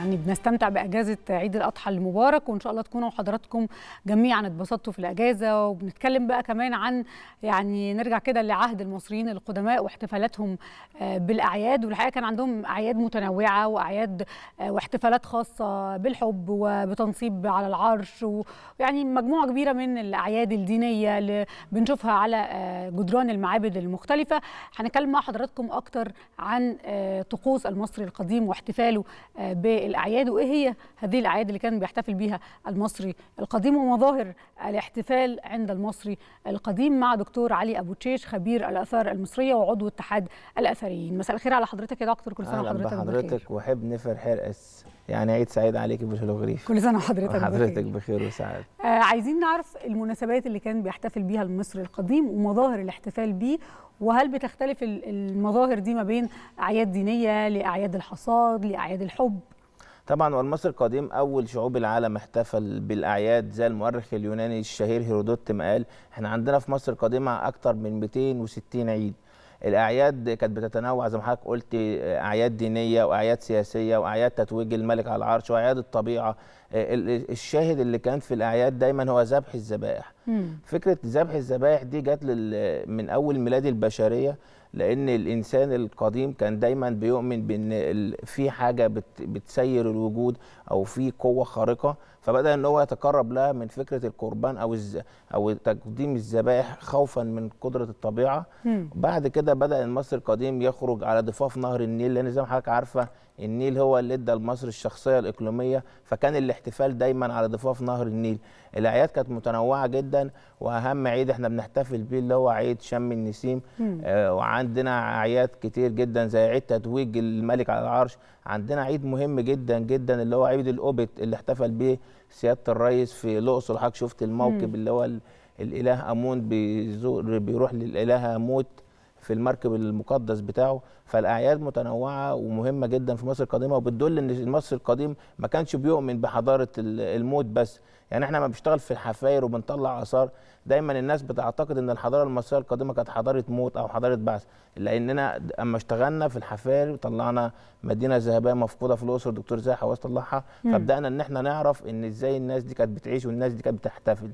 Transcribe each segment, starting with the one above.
يعني بنستمتع باجازه عيد الاضحى المبارك وان شاء الله تكونوا حضراتكم جميعا اتبسطتوا في الاجازه وبنتكلم بقى كمان عن يعني نرجع كده لعهد المصريين القدماء واحتفالاتهم آه، بالاعياد والحقيقه كان عندهم اعياد متنوعه واعياد آه، واحتفالات خاصه بالحب وبتنصيب على العرش ويعني مجموعه كبيره من الاعياد الدينيه اللي بنشوفها على آه، جدران المعابد المختلفه هنتكلم مع حضراتكم اكتر عن طقوس المصري القديم واحتفاله ب الأعياد وإيه هي هذه الأعياد اللي كان بيحتفل بيها المصري القديم ومظاهر الاحتفال عند المصري القديم مع دكتور علي أبو تشيش خبير الآثار المصرية وعضو اتحاد الآثاريين مساء الخير على حضرتك يا دكتور كل سنة وحضرتك بخير وحب نفر حرقس يعني عيد سعيد عليك بشلوغريف كل سنه وحضرتك بخير حضرتك بخير وسعاده آه عايزين نعرف المناسبات اللي كان بيحتفل بيها المصري القديم ومظاهر الاحتفال بيه وهل بتختلف المظاهر دي ما بين اعياد دينيه لاعياد الحصاد لاعياد الحب طبعا والمصر القديم اول شعوب العالم احتفل بالاعياد زي المؤرخ اليوناني الشهير هيرودوت ما قال احنا عندنا في مصر القديمه اكتر من 260 عيد الاعياد كانت بتتنوع زي ما حضرتك قلت اعياد دينيه واعياد سياسيه واعياد تتويج الملك على العرش واعياد الطبيعه آه، الشاهد اللي كان في الاعياد دايما هو ذبح الذبائح فكره ذبح الذبائح دي جت من اول ميلاد البشريه لان الانسان القديم كان دايما بيؤمن بان في حاجه بتسير الوجود او في قوه خارقه فبدا ان هو يتقرب لها من فكره القربان او الز... او تقديم الذبائح خوفا من قدره الطبيعه مم. بعد كده بدا المصري القديم يخرج على ضفاف نهر النيل لان زي ما حضرتك عارفه النيل هو اللي ادى لمصر الشخصيه الاقليميه فكان الاحتفال دايما على ضفاف نهر النيل الاعياد كانت متنوعه جدا واهم عيد احنا بنحتفل بيه اللي هو عيد شم النسيم آه وعندنا اعياد كتير جدا زي عيد تتويج الملك على العرش عندنا عيد مهم جدا جدا اللي هو عيد الاوبت اللي احتفل به سياده الرئيس في الاقصر حضرتك شفت الموكب اللي هو الاله امون بيزور بيروح للالهه موت في المركب المقدس بتاعه فالاعياد متنوعه ومهمه جدا في مصر القديمه وبتدل ان مصر القديم ما كانش بيؤمن بحضاره الموت بس يعني احنا ما بنشتغل في الحفاير وبنطلع اثار دايما الناس بتعتقد ان الحضاره المصريه القديمه كانت حضاره موت او حضاره بعث لاننا اما اشتغلنا في الحفاير وطلعنا مدينه ذهبيه مفقوده في الاسر دكتور زاحة حواس طلعها فبدانا ان احنا نعرف ان ازاي الناس دي كانت بتعيش والناس دي كانت بتحتفل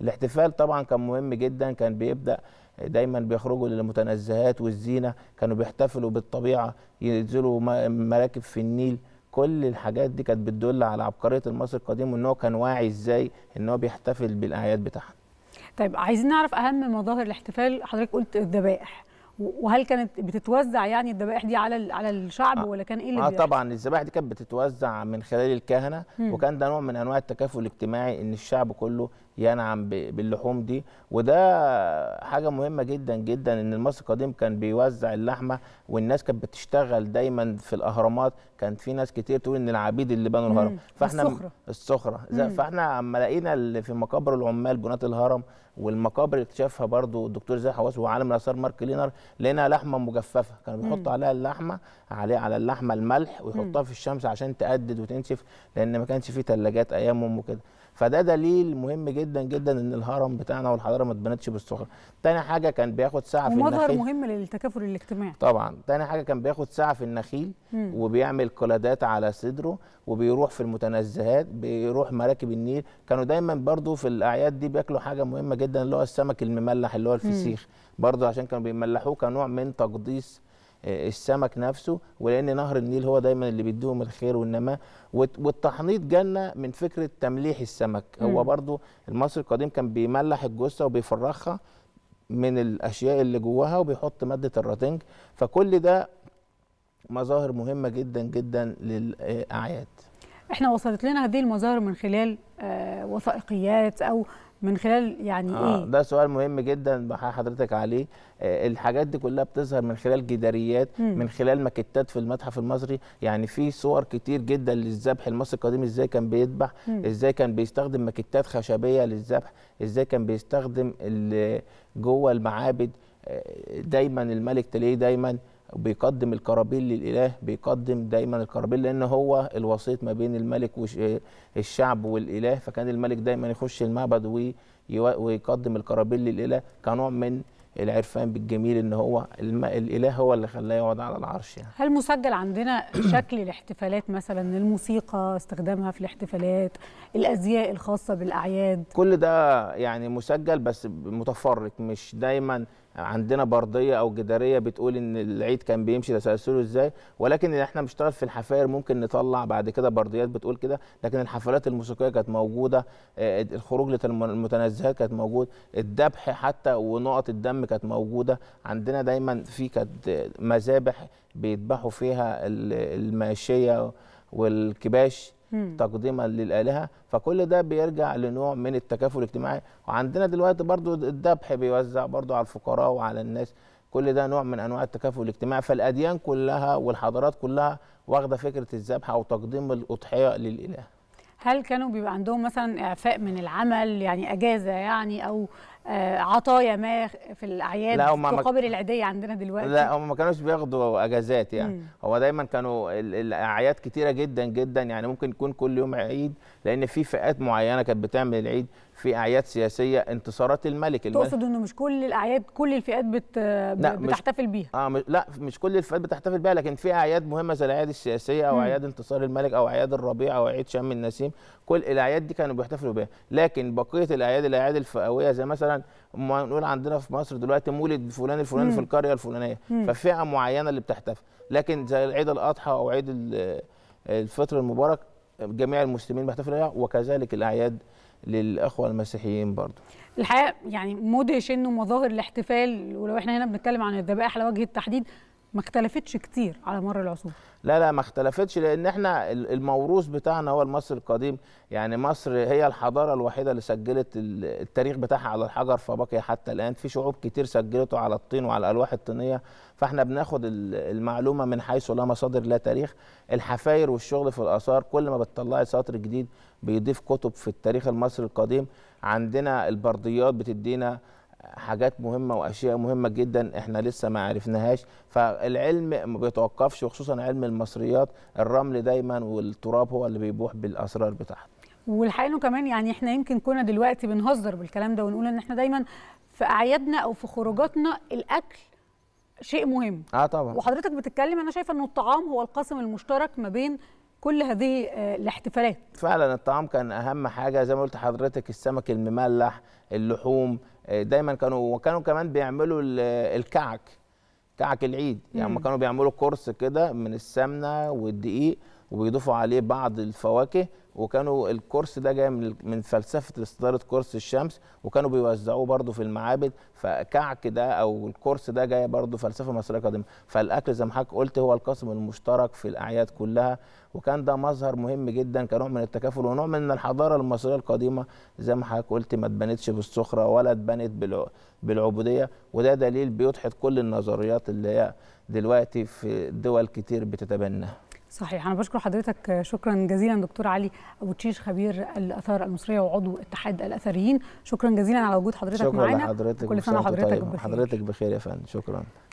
الاحتفال طبعا كان مهم جدا كان بيبدا دايما بيخرجوا للمتنزهات والزينه كانوا بيحتفلوا بالطبيعه ينزلوا مراكب في النيل كل الحاجات دي كانت بتدل على عبقريه المصري القديم وان هو كان واعي ازاي ان هو بيحتفل بالاعياد بتاعها طيب عايزين نعرف اهم مظاهر الاحتفال حضرتك قلت الذبائح وهل كانت بتتوزع يعني الذبائح دي على على الشعب ولا كان ايه اللي اه طبعا الذبائح دي كانت بتتوزع من خلال الكهنه مم. وكان ده نوع من انواع التكافل الاجتماعي ان الشعب كله ينعم باللحوم دي وده حاجه مهمه جدا جدا ان المصري القديم كان بيوزع اللحمه والناس كانت بتشتغل دايما في الاهرامات كان في ناس كتير تقول ان العبيد اللي بنوا الهرم فاحنا الصخره الصخره فاحنا اما لقينا اللي في مقابر العمال بناة الهرم والمقابر اللي اكتشفها برضو الدكتور زاهي حواس وعالم الاثار مارك لينر لقينا لحمه مجففه كانوا بيحطوا عليها اللحمه عليه على اللحمه الملح ويحطها في الشمس عشان تقدد وتنشف لان ما كانش في ثلاجات ايامهم وكده فده دليل مهم جدا جدا ان الهرم بتاعنا والحضاره ما اتبنتش بالسخن تاني حاجه كان بياخد ساعه في النخيل ومظهر مهم للتكافل الاجتماعي طبعا تاني حاجه كان بياخد ساعه في النخيل مم. وبيعمل قلادات على صدره وبيروح في المتنزهات بيروح مراكب النيل كانوا دايما برضو في الاعياد دي بياكلوا حاجه مهمه جدا اللي هو السمك المملح اللي هو الفسيخ برضو عشان كانوا بيملحوه كنوع من تقديس آه، السمك نفسه ولان نهر النيل هو دايما اللي بيديهم الخير والنماء والتحنيط جالنا من فكره تمليح السمك هو برضو المصري القديم كان بيملح الجثه وبيفرخها من الاشياء اللي جواها وبيحط ماده الراتنج فكل ده مظاهر مهمه جدا جدا للاعياد احنا وصلت لنا هذه المظاهر من خلال آه، وثائقيات او من خلال يعني آه ايه ده سؤال مهم جدا حضرتك عليه آه الحاجات دي كلها بتظهر من خلال جداريات مم. من خلال ماكيتات في المتحف المصري يعني في صور كتير جدا للذبح المصري القديم ازاي كان بيذبح ازاي كان بيستخدم ماكيتات خشبيه للذبح ازاي كان بيستخدم جوه المعابد آه دايما الملك تلاقيه دايما بيقدم القرابين للاله بيقدم دايما القرابين لان هو الوسيط ما بين الملك والشعب والاله فكان الملك دايما يخش المعبد ويقدم القرابين للاله كنوع من العرفان بالجميل ان هو الاله هو اللي خلاه يقعد على العرش يعني. هل مسجل عندنا شكل الاحتفالات مثلا الموسيقى استخدامها في الاحتفالات الازياء الخاصه بالاعياد كل ده يعني مسجل بس متفرق مش دايما عندنا برديه او جداريه بتقول ان العيد كان بيمشي تسلسله ازاي ولكن احنا بنشتغل في الحفاير ممكن نطلع بعد كده برديات بتقول كده لكن الحفلات الموسيقيه كانت موجوده آه، الخروج للمتنزهات كانت موجود الذبح حتى ونقط الدم كانت موجوده عندنا دايما في كانت مذابح بيذبحوا فيها الماشيه والكباش تقديما للالهه فكل ده بيرجع لنوع من التكافل الاجتماعي وعندنا دلوقتي برضو الذبح بيوزع برضو على الفقراء وعلى الناس كل ده نوع من انواع التكافل الاجتماعي فالاديان كلها والحضارات كلها واخده فكره الذبح او تقديم الاضحيه للاله هل كانوا بيبقى عندهم مثلا اعفاء من العمل يعني اجازه يعني او آه، عطايا ما في الاعياد لا هم العيديه عندنا دلوقتي لا هم ما كانوش بياخدوا اجازات يعني مم. هو دايما كانوا الاعياد كتيره جدا جدا يعني ممكن يكون كل يوم عيد لان في فئات معينه كانت بتعمل العيد في اعياد سياسيه انتصارات الملك, الملك تقصد انه مش كل الاعياد كل الفئات بت... بتحتفل بيها اه مش... لا مش كل الفئات بتحتفل بيها لكن في اعياد مهمه زي الاعياد السياسيه او مم. اعياد انتصار الملك او اعياد الربيع او عيد شم النسيم كل الاعياد دي كانوا بيحتفلوا بيها لكن بقيه الاعياد الاعياد الفئويه زي مثلا مثلا نقول عندنا في مصر دلوقتي مولد فلان الفلاني في القريه الفلانيه ففئه معينه اللي بتحتفل لكن زي عيد الاضحى او عيد الفطر المبارك جميع المسلمين بيحتفلوا وكذلك الاعياد للاخوه المسيحيين برضه الحقيقه يعني مدهش انه مظاهر الاحتفال ولو احنا هنا بنتكلم عن الذبائح على وجه التحديد ما اختلفتش كتير على مر العصور لا لا ما اختلفتش لان احنا الموروث بتاعنا هو المصري القديم يعني مصر هي الحضاره الوحيده اللي سجلت التاريخ بتاعها على الحجر فبقي حتى الان في شعوب كتير سجلته على الطين وعلى الالواح الطينيه فاحنا بناخد المعلومه من حيث لا مصادر لا تاريخ الحفاير والشغل في الاثار كل ما بتطلعي سطر جديد بيضيف كتب في التاريخ المصري القديم عندنا البرديات بتدينا حاجات مهمه واشياء مهمه جدا احنا لسه ما عرفناهاش فالعلم ما بيتوقفش وخصوصا علم المصريات الرمل دايما والتراب هو اللي بيبوح بالاسرار بتاعته والحقيقه كمان يعني احنا يمكن كنا دلوقتي بنهزر بالكلام ده ونقول ان احنا دايما في اعيادنا او في خروجاتنا الاكل شيء مهم اه طبعا وحضرتك بتتكلم انا شايفه انه الطعام هو القاسم المشترك ما بين كل هذه آه، الاحتفالات فعلا الطعام كان اهم حاجه زي ما قلت حضرتك السمك المملح اللحوم آه، دايما كانوا وكانوا كمان بيعملوا الكعك كعك العيد يعني كانوا بيعملوا كورس كده من السمنه والدقيق وبيضيفوا عليه بعض الفواكه وكانوا الكورس ده جاي من من فلسفه استداره كورس الشمس وكانوا بيوزعوه برضو في المعابد فكعك ده او الكورس ده جاي برضو فلسفه مصريه قديمه فالاكل زي ما حضرتك قلت هو القاسم المشترك في الاعياد كلها وكان ده مظهر مهم جدا كنوع من التكافل ونوع من الحضاره المصريه القديمه زي ما حضرتك قلت ما اتبنتش بالسخره ولا اتبنت بالعبوديه وده دليل بيضحك كل النظريات اللي هي دلوقتي في دول كتير بتتبناها صحيح انا بشكر حضرتك شكرا جزيلا دكتور علي ابو تشيش خبير الاثار المصريه وعضو اتحاد الاثريين شكرا جزيلا على وجود حضرتك شكرا معنا لحضرتك كل سنه وحضرتك طيب. بخير حضرتك بخير يا فندم شكرا